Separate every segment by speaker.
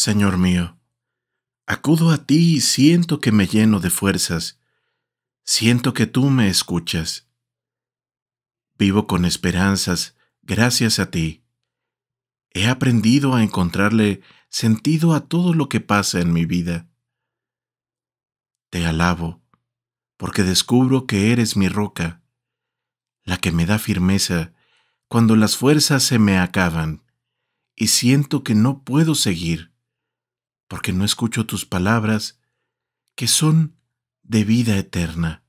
Speaker 1: Señor mío. Acudo a ti y siento que me lleno de fuerzas. Siento que tú me escuchas. Vivo con esperanzas gracias a ti. He aprendido a encontrarle sentido a todo lo que pasa en mi vida. Te alabo, porque descubro que eres mi roca, la que me da firmeza cuando las fuerzas se me acaban y siento que no puedo seguir porque no escucho tus palabras, que son de vida eterna.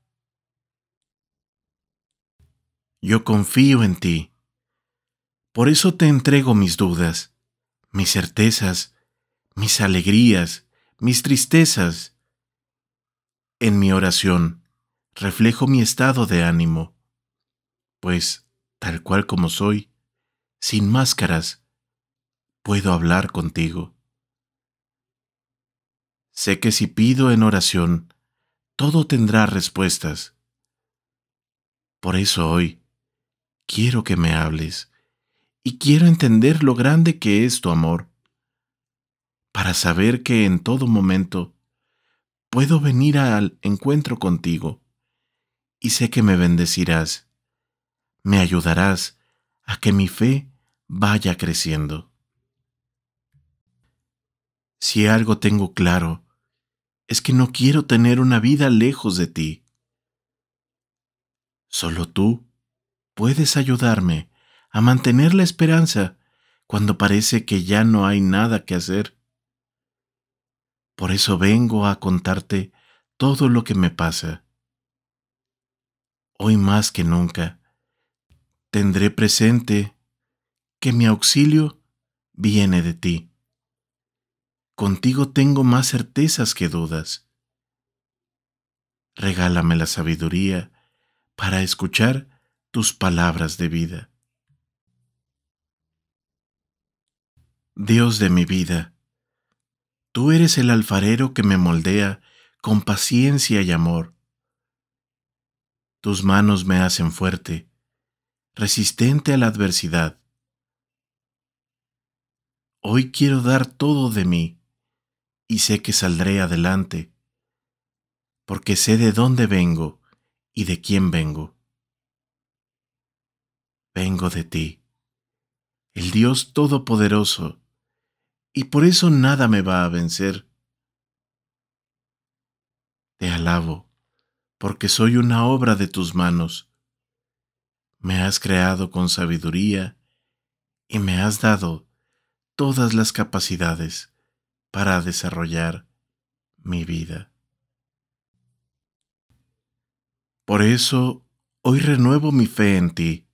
Speaker 1: Yo confío en ti. Por eso te entrego mis dudas, mis certezas, mis alegrías, mis tristezas. En mi oración reflejo mi estado de ánimo, pues, tal cual como soy, sin máscaras, puedo hablar contigo. Sé que si pido en oración, todo tendrá respuestas. Por eso hoy quiero que me hables y quiero entender lo grande que es tu amor, para saber que en todo momento puedo venir al encuentro contigo y sé que me bendecirás, me ayudarás a que mi fe vaya creciendo. Si algo tengo claro es que no quiero tener una vida lejos de ti. Solo tú puedes ayudarme a mantener la esperanza cuando parece que ya no hay nada que hacer. Por eso vengo a contarte todo lo que me pasa. Hoy más que nunca tendré presente que mi auxilio viene de ti. Contigo tengo más certezas que dudas. Regálame la sabiduría para escuchar tus palabras de vida. Dios de mi vida, tú eres el alfarero que me moldea con paciencia y amor. Tus manos me hacen fuerte, resistente a la adversidad. Hoy quiero dar todo de mí y sé que saldré adelante, porque sé de dónde vengo y de quién vengo. Vengo de ti, el Dios Todopoderoso, y por eso nada me va a vencer. Te alabo, porque soy una obra de tus manos. Me has creado con sabiduría y me has dado todas las capacidades para desarrollar mi vida. Por eso, hoy renuevo mi fe en ti.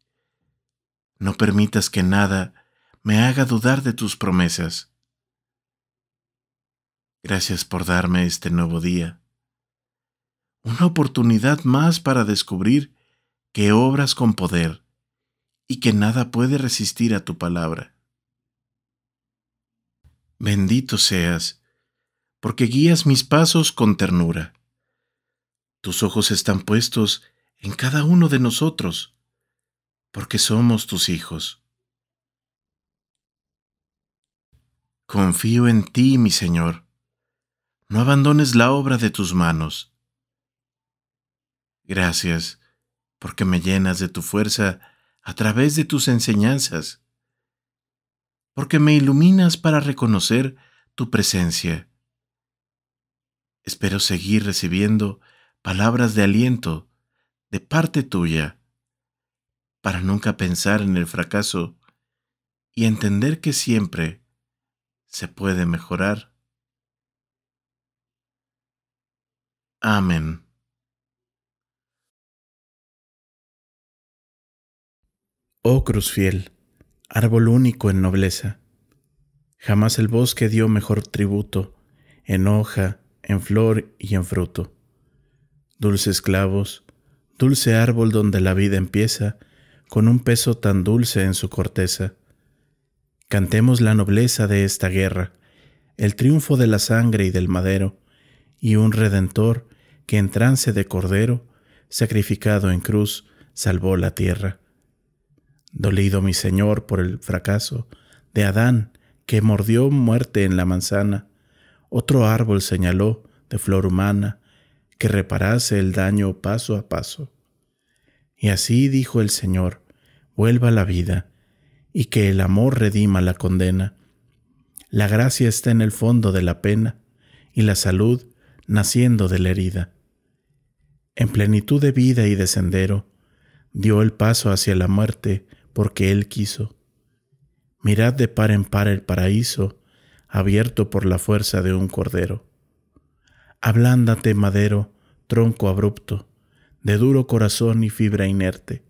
Speaker 1: No permitas que nada me haga dudar de tus promesas. Gracias por darme este nuevo día. Una oportunidad más para descubrir que obras con poder y que nada puede resistir a tu palabra bendito seas, porque guías mis pasos con ternura. Tus ojos están puestos en cada uno de nosotros, porque somos tus hijos. Confío en ti, mi Señor. No abandones la obra de tus manos. Gracias, porque me llenas de tu fuerza a través de tus enseñanzas porque me iluminas para reconocer tu presencia. Espero seguir recibiendo palabras de aliento de parte tuya, para nunca pensar en el fracaso y entender que siempre se puede mejorar. Amén. Oh Cruz Fiel árbol único en nobleza. Jamás el bosque dio mejor tributo, en hoja, en flor y en fruto. Dulces clavos, dulce árbol donde la vida empieza, con un peso tan dulce en su corteza. Cantemos la nobleza de esta guerra, el triunfo de la sangre y del madero, y un redentor que en trance de cordero, sacrificado en cruz, salvó la tierra. Dolido mi Señor por el fracaso de Adán, que mordió muerte en la manzana, otro árbol señaló de flor humana que reparase el daño paso a paso. Y así dijo el Señor, vuelva la vida, y que el amor redima la condena. La gracia está en el fondo de la pena, y la salud naciendo de la herida. En plenitud de vida y de sendero, dio el paso hacia la muerte porque Él quiso. Mirad de par en par el paraíso, abierto por la fuerza de un cordero. Ablándate, madero, tronco abrupto, de duro corazón y fibra inerte.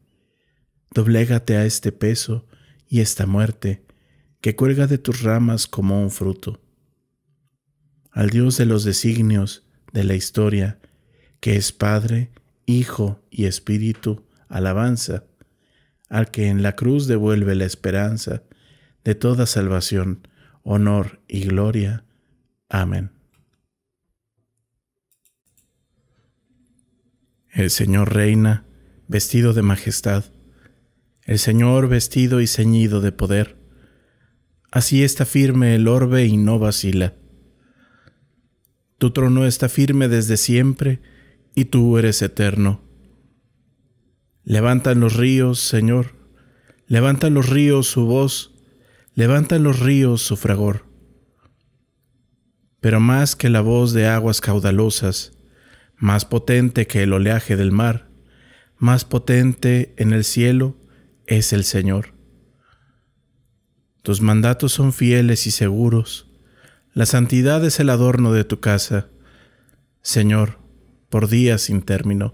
Speaker 1: Doblégate a este peso y esta muerte, que cuelga de tus ramas como un fruto. Al Dios de los designios de la historia, que es Padre, Hijo y Espíritu, alabanza al que en la cruz devuelve la esperanza de toda salvación, honor y gloria. Amén. El Señor reina, vestido de majestad, el Señor vestido y ceñido de poder. Así está firme el orbe y no vacila. Tu trono está firme desde siempre y tú eres eterno. Levantan los ríos, Señor, levantan los ríos su voz, levantan los ríos su fragor. Pero más que la voz de aguas caudalosas, más potente que el oleaje del mar, más potente en el cielo es el Señor. Tus mandatos son fieles y seguros, la santidad es el adorno de tu casa, Señor, por días sin término.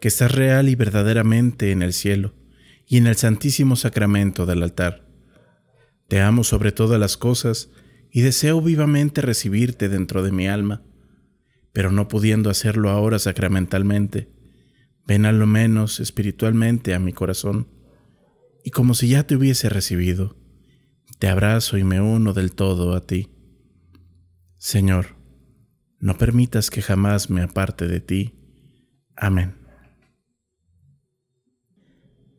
Speaker 1: que estás real y verdaderamente en el cielo y en el santísimo sacramento del altar. Te amo sobre todas las cosas y deseo vivamente recibirte dentro de mi alma, pero no pudiendo hacerlo ahora sacramentalmente, ven a lo menos espiritualmente a mi corazón, y como si ya te hubiese recibido, te abrazo y me uno del todo a ti. Señor, no permitas que jamás me aparte de ti. Amén.